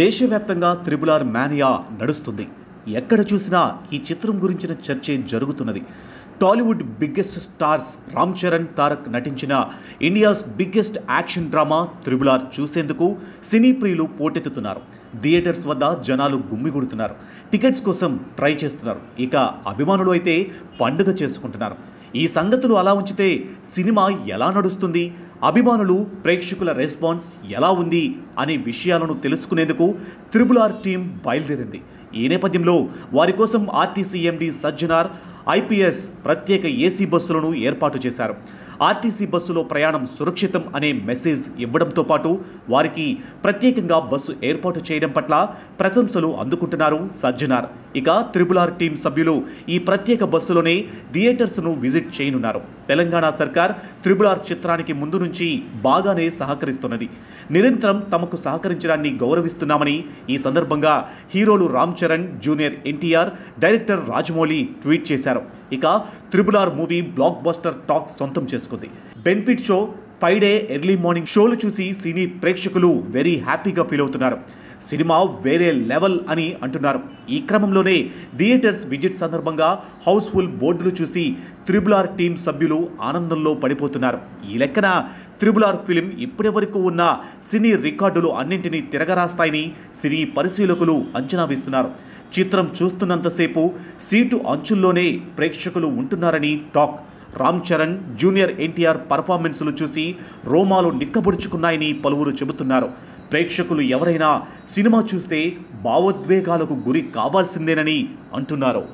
దేశవ్యాప్తంగా త్రిబులార్ మానియా నడుస్తుంది ఎక్కడ చూసినా ఈ చిత్రం గురించిన చర్చే జరుగుతున్నది టాలీవుడ్ బిగ్గెస్ట్ స్టార్స్ రామ్ చరణ్ తారక్ నటించిన ఇండియాస్ బిగ్గెస్ట్ యాక్షన్ డ్రామా త్రిబులార్ చూసేందుకు సినీ ప్రియులు పోటెత్తుతున్నారు థియేటర్స్ వద్ద జనాలు గుమ్మిగూడుతున్నారు టికెట్స్ కోసం ట్రై చేస్తున్నారు ఇక అభిమానులు అయితే పండుగ చేసుకుంటున్నారు ఈ సంగతులు అలా ఉంచితే సినిమా ఎలా నడుస్తుంది అభిమానులు ప్రేక్షకుల రెస్పాన్స్ ఎలా ఉంది అనే విషయాలను తెలుసుకునేందుకు త్రిబుల్ ఆర్ టీం బయలుదేరింది ఈ నేపథ్యంలో వారి కోసం ఆర్టీసీ ఎండీ సజ్జనార్ ఐపీఎస్ ప్రత్యేక ఏసీ బస్సులను ఏర్పాటు చేశారు ఆర్టీసీ బస్సులో ప్రయాణం సురక్షితం అనే మెసేజ్ ఇవ్వడంతో పాటు వారికి ప్రత్యేకంగా బస్సు ఏర్పాటు చేయడం పట్ల ప్రశంసలు అందుకుంటున్నారు సజ్జనార్ ఇక త్రిబుల్ ఆర్ టీం సభ్యులు ఈ ప్రత్యేక బస్సులోనే థియేటర్స్ను విజిట్ చేయనున్నారు తెలంగాణ సర్కార్ త్రిబుల్ ఆర్ చిత్రానికి ముందు నుంచి బాగానే సహకరిస్తున్నది నిరంతరం తమకు సహకరించడాన్ని గౌరవిస్తున్నామని ఈ సందర్భంగా హీరోలు Ram Charan junior NTR director Rajamouli tweet చేశారు ఇక త్రిబుల్ ఆర్ మూవీ బ్లాక్ బస్టర్ టాక్ సొంతం చేసుకుంది benefit show five day early morning షోలు చూసి సినీ ప్రేక్షకులు వెరీ హ్యాపీగా ఫీల్ అవుతున్నారు సినిమా వేరే లెవెల్ అని అంటున్నారు ఈ క్రమంలోనే థియేటర్స్ విజిట్ సందర్భంగా హౌస్ఫుల్ బోర్డులు చూసి త్రిబుల్ ఆర్ టీం సభ్యులు ఆనందంలో పడిపోతున్నారు ఈ లెక్కన త్రిబుల్ ఆర్ ఫిలిం ఇప్పటి వరకు ఉన్న సినీ రికార్డులు అన్నింటినీ తిరగరాస్తాయని సినీ పరిశీలకులు అంచనా వేస్తున్నారు చిత్రం చూస్తున్నంతసేపు సీటు అంచుల్లోనే ప్రేక్షకులు ఉంటున్నారని టాక్ రామ్ చరణ్ జూనియర్ ఎన్టీఆర్ పర్ఫార్మెన్స్లు చూసి రోమాలు నిక్కబొడుచుకున్నాయని పలువురు చెబుతున్నారు ప్రేక్షకులు ఎవరైనా సినిమా చూస్తే భావోద్వేగాలకు గురి కావాల్సిందేనని అంటున్నారు